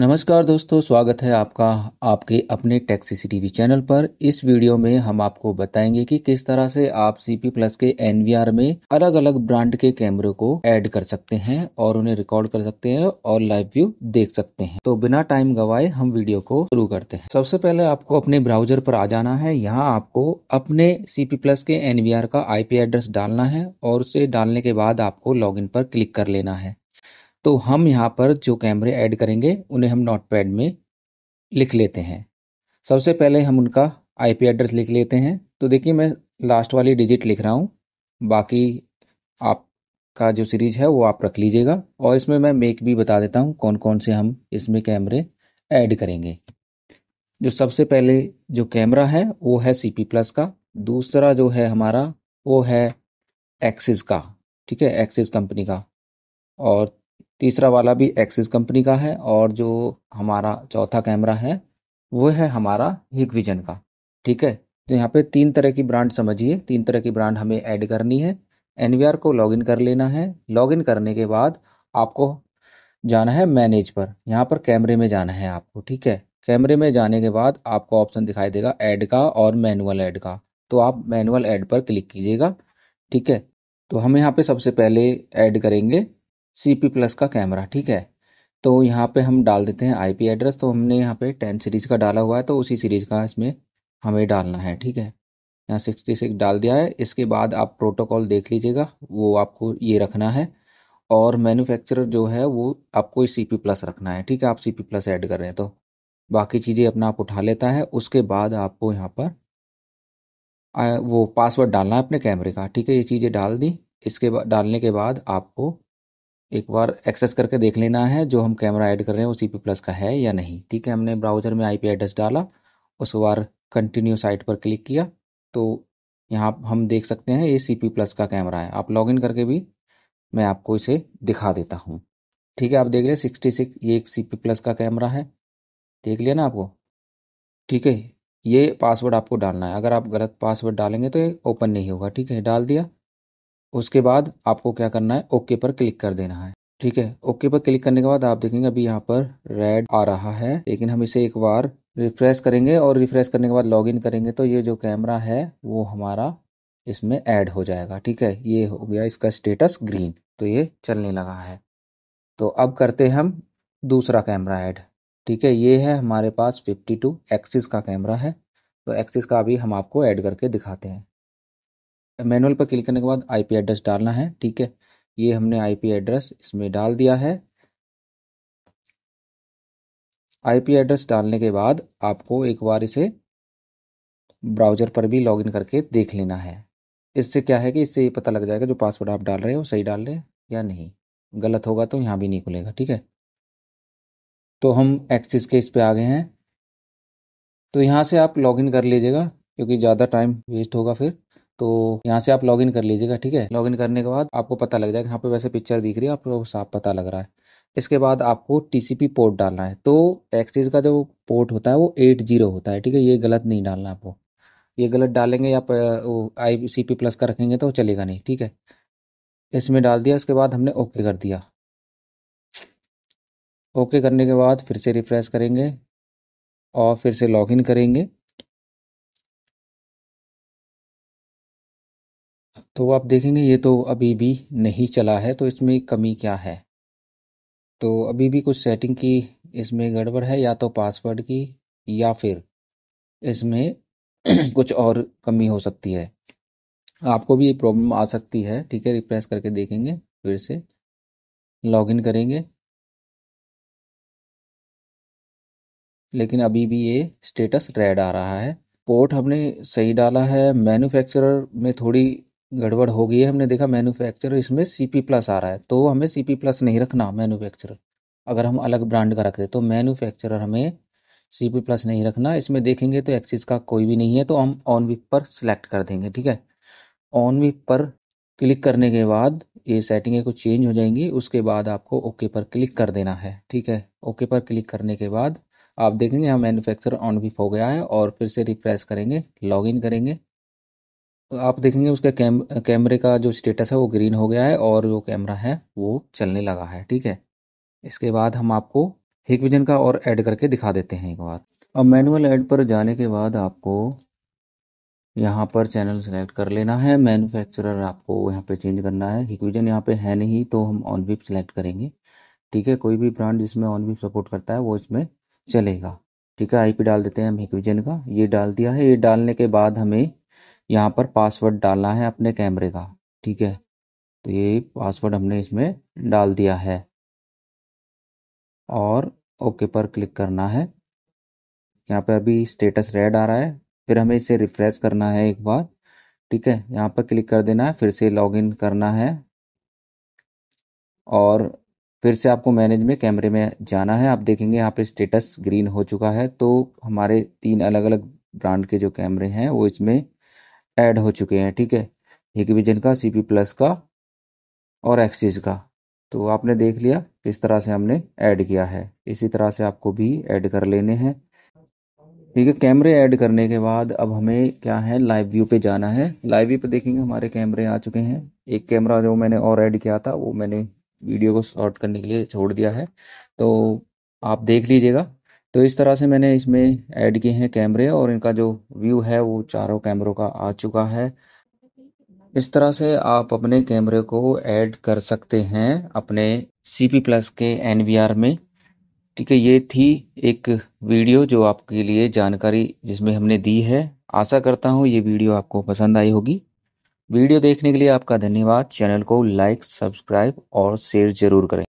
नमस्कार दोस्तों स्वागत है आपका आपके अपने टैक्सी सी टी चैनल पर इस वीडियो में हम आपको बताएंगे कि किस तरह से आप सी पी प्लस के एन में अलग अलग ब्रांड के कैमरे को ऐड कर सकते हैं और उन्हें रिकॉर्ड कर सकते हैं और लाइव व्यू देख सकते हैं तो बिना टाइम गवाए हम वीडियो को शुरू करते हैं सबसे पहले आपको अपने ब्राउजर पर आ जाना है यहाँ आपको अपने सी पी प्लस के एन का आई एड्रेस डालना है और उसे डालने के बाद आपको लॉग इन पर क्लिक कर लेना है तो हम यहाँ पर जो कैमरे ऐड करेंगे उन्हें हम नोट पैड में लिख लेते हैं सबसे पहले हम उनका आईपी एड्रेस लिख लेते हैं तो देखिए मैं लास्ट वाली डिजिट लिख रहा हूँ बाकी आपका जो सीरीज है वो आप रख लीजिएगा और इसमें मैं मेक भी बता देता हूँ कौन कौन से हम इसमें कैमरे ऐड करेंगे जो सबसे पहले जो कैमरा है वो है सी पी प्लस का दूसरा जो है हमारा वो है एक्सिस का ठीक है एक्सिस कंपनी का और तीसरा वाला भी एक्सिस कंपनी का है और जो हमारा चौथा कैमरा है वो है हमारा हिक विजन का ठीक है तो यहाँ पे तीन तरह की ब्रांड समझिए तीन तरह की ब्रांड हमें ऐड करनी है एन को लॉगिन कर लेना है लॉगिन करने के बाद आपको जाना है मैनेज पर यहाँ पर कैमरे में जाना है आपको ठीक है कैमरे में जाने के बाद आपको ऑप्शन दिखाई देगा ऐड का और मैनुअल ऐड का तो आप मैनुअल ऐड पर क्लिक कीजिएगा ठीक है तो हम यहाँ पे सबसे पहले ऐड करेंगे सी पी प्लस का कैमरा ठीक है तो यहाँ पे हम डाल देते हैं आईपी एड्रेस तो हमने यहाँ पे टेन सीरीज़ का डाला हुआ है तो उसी सीरीज़ का इसमें हमें डालना है ठीक है यहाँ सिक्सटी सिक्स डाल दिया है इसके बाद आप प्रोटोकॉल देख लीजिएगा वो आपको ये रखना है और मैन्युफैक्चरर जो है वो आपको सी पी प्लस रखना है ठीक है आप सी पी प्लस ऐड कर रहे हैं तो बाकी चीज़ें अपना आप उठा लेता है उसके बाद आपको यहाँ पर वो पासवर्ड डालना है अपने कैमरे का ठीक है ये चीज़ें डाल दी इसके बाद डालने के बाद आपको एक बार एक्सेस करके देख लेना है जो हम कैमरा ऐड कर रहे हैं वो सी पी प्लस का है या नहीं ठीक है हमने ब्राउज़र में आई पी एड्रेस डाला उस बार कंटिन्यू साइट पर क्लिक किया तो यहाँ हम देख सकते हैं ये सी पी प्लस का कैमरा है आप लॉगिन करके भी मैं आपको इसे दिखा देता हूँ ठीक है आप देख लें सिक्सटी सिक्स ये एक सी पी प्लस का कैमरा है देख लिया ना आपको ठीक है ये पासवर्ड आपको डालना है अगर आप गलत पासवर्ड डालेंगे तो ये ओपन नहीं होगा ठीक है डाल दिया उसके बाद आपको क्या करना है ओके पर क्लिक कर देना है ठीक है ओके पर क्लिक करने के बाद आप देखेंगे अभी यहाँ पर रेड आ रहा है लेकिन हम इसे एक बार रिफ्रेश करेंगे और रिफ्रेश करने के बाद लॉगिन करेंगे तो ये जो कैमरा है वो हमारा इसमें ऐड हो जाएगा ठीक है ये हो गया इसका स्टेटस ग्रीन तो ये चलने लगा है तो अब करते हैं हम दूसरा कैमरा ऐड ठीक है ये है हमारे पास 52 एक्सिस का कैमरा है तो एक्सिस का भी हम आपको ऐड करके दिखाते हैं मैनुअल पर क्लिक करने के बाद आईपी एड्रेस डालना है ठीक है ये हमने आईपी एड्रेस इसमें डाल दिया है आईपी एड्रेस डालने के बाद आपको एक बार इसे ब्राउजर पर भी लॉगिन करके देख लेना है इससे क्या है कि इससे ये पता लग जाएगा जो पासवर्ड आप डाल रहे हो सही डाल रहे हैं या नहीं गलत होगा तो यहाँ भी नहीं खुलेगा ठीक है तो हम एक्सिस के इस पर आ गए हैं तो यहाँ से आप लॉगिन कर लीजिएगा क्योंकि ज़्यादा टाइम वेस्ट होगा फिर तो यहाँ से आप लॉगिन कर लीजिएगा ठीक है इन करने के बाद आपको पता लग जाएगा यहाँ पे वैसे पिक्चर दिख रही है आपको साफ पता लग रहा है इसके बाद आपको टीसीपी पोर्ट डालना है तो एक्सिस का जो पोर्ट होता है वो एट जीरो होता है ठीक है ये गलत नहीं डालना आपको ये गलत डालेंगे या आई सी पी प्लस का रखेंगे तो चलेगा नहीं ठीक है इसमें डाल दिया उसके बाद हमने ओके कर दिया ओके करने के बाद फिर से रिफ्रेश करेंगे और फिर से लॉगिन करेंगे तो आप देखेंगे ये तो अभी भी नहीं चला है तो इसमें कमी क्या है तो अभी भी कुछ सेटिंग की इसमें गड़बड़ है या तो पासवर्ड की या फिर इसमें कुछ और कमी हो सकती है आपको भी ये प्रॉब्लम आ सकती है ठीक है रिप्रेस करके देखेंगे फिर से लॉगिन करेंगे लेकिन अभी भी ये स्टेटस रेड आ रहा है पोर्ट हमने सही डाला है मैन्युफैक्चरर में थोड़ी गड़बड़ हो गई है हमने देखा मैन्युफैक्चरर इसमें सी पी प्लस आ रहा है तो हमें सी पी प्लस नहीं रखना मैन्युफैक्चरर अगर हम अलग ब्रांड का रखते तो मैन्युफैक्चरर हमें सी पी प्लस नहीं रखना इसमें देखेंगे तो एक्सिस का कोई भी नहीं है तो हम ऑन विप पर सिलेक्ट कर देंगे ठीक है ऑन विप पर क्लिक करने के बाद ये सेटिंगें कुछ चेंज हो जाएंगी उसके बाद आपको ओके पर क्लिक कर देना है ठीक है ओके पर क्लिक करने के बाद आप देखेंगे यहाँ मैन्युफैक्चर ऑन विप हो गया है और फिर से रिफ्रेश करेंगे इन करेंगे आप देखेंगे उसका कैम कैमरे का जो स्टेटस है वो ग्रीन हो गया है और जो कैमरा है वो चलने लगा है ठीक है इसके बाद हम आपको हिक विजन का और ऐड करके दिखा देते हैं एक बार अब मैनुअल ऐड पर जाने के बाद आपको यहाँ पर चैनल सेलेक्ट कर लेना है मैन्युफैक्चरर आपको यहाँ पे चेंज करना है हिकविजन यहाँ पे है नहीं तो हम ऑन वीप सेलेक्ट करेंगे ठीक है कोई भी ब्रांड जिसमें ऑन वीप सपोर्ट करता है वो इसमें चलेगा ठीक है आईपी डाल देते हैं हम हिकविजन का ये डाल दिया है ये डालने के बाद हमें यहाँ पर पासवर्ड डालना है अपने कैमरे का ठीक है तो ये पासवर्ड हमने इसमें डाल दिया है और ओके पर क्लिक करना है यहाँ पे अभी स्टेटस रेड आ रहा है फिर हमें इसे रिफ्रेश करना है एक बार ठीक है यहाँ पर क्लिक कर देना है फिर से लॉगिन करना है और फिर से आपको मैनेज में कैमरे में जाना है आप देखेंगे यहाँ पे स्टेटस ग्रीन हो चुका है तो हमारे तीन अलग अलग ब्रांड के जो कैमरे हैं वो इसमें ऐड हो चुके हैं ठीक है एक विजन का सी पी प्लस का और एक्सिस का तो आपने देख लिया किस तरह से हमने ऐड किया है इसी तरह से आपको भी ऐड कर लेने हैं ठीक है कैमरे ऐड करने के बाद अब हमें क्या है लाइव व्यू पे जाना है लाइव व्यू पे देखेंगे हमारे कैमरे आ चुके हैं एक कैमरा जो मैंने और ऐड किया था वो मैंने वीडियो को शॉर्ट करने के लिए छोड़ दिया है तो आप देख लीजिएगा तो इस तरह से मैंने इसमें ऐड किए हैं कैमरे और इनका जो व्यू है वो चारों कैमरों का आ चुका है इस तरह से आप अपने कैमरे को ऐड कर सकते हैं अपने सी पी प्लस के एन वी आर में ठीक है ये थी एक वीडियो जो आपके लिए जानकारी जिसमें हमने दी है आशा करता हूँ ये वीडियो आपको पसंद आई होगी वीडियो देखने के लिए आपका धन्यवाद चैनल को लाइक सब्सक्राइब और शेयर जरूर करें